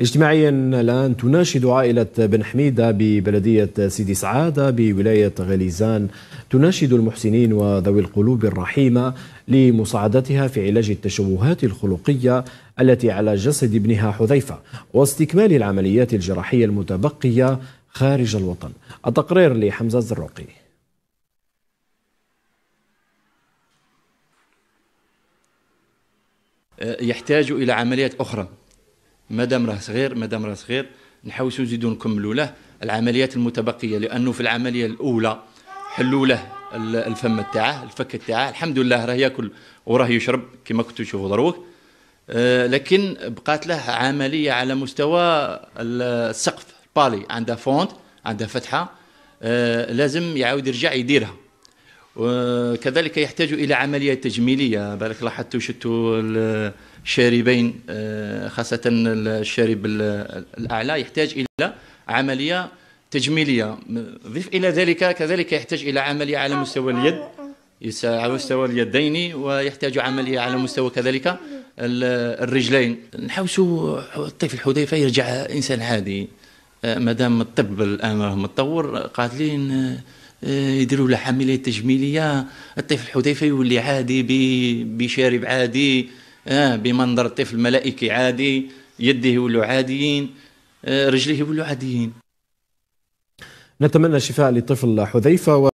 اجتماعيا الآن تناشد عائلة بن حميدة ببلدية سيدي سعادة بولاية غليزان تناشد المحسنين وذوي القلوب الرحيمة لمساعدتها في علاج التشوهات الخلقية التي على جسد ابنها حذيفة واستكمال العمليات الجراحية المتبقية خارج الوطن التقرير لحمزة الزروقي يحتاج إلى عمليات أخرى مادام راه صغير مادام راه صغير نحاوسوا نزيدوا نكملوا له العمليات المتبقيه لانه في العمليه الاولى حلوا له الفم تاعه الفك تاعه الحمد لله راه ياكل وراه يشرب كما كنتوا تشوفوا دروك آه، لكن بقات له عمليه على مستوى السقف البالي عندها فونت عندها فتحه آه، لازم يعاود يرجع يديرها وكذلك يحتاج الى عمليه تجميليه بالك لاحظتوا شفتوا الشاربين آه، خاصه الشارب الاعلى يحتاج الى عمليه تجميليه ضف الى ذلك كذلك يحتاج الى عمليه على مستوى اليد على مستوى اليدين ويحتاج عمليه على مستوى كذلك الرجلين نحوسوا الطفل حذيفه يرجع انسان عادي آه، دام الطب الان متطور قاتلين آه، آه، يديروا له حمليه تجميليه الطفل الحذيفه يولي عادي بشارب عادي آه، بمنظر الطفل الملائكي عادي يديه يولوا عاديين آه، رجليه يولوا عاديين نتمنى الشفاء لطفل حذيفه و...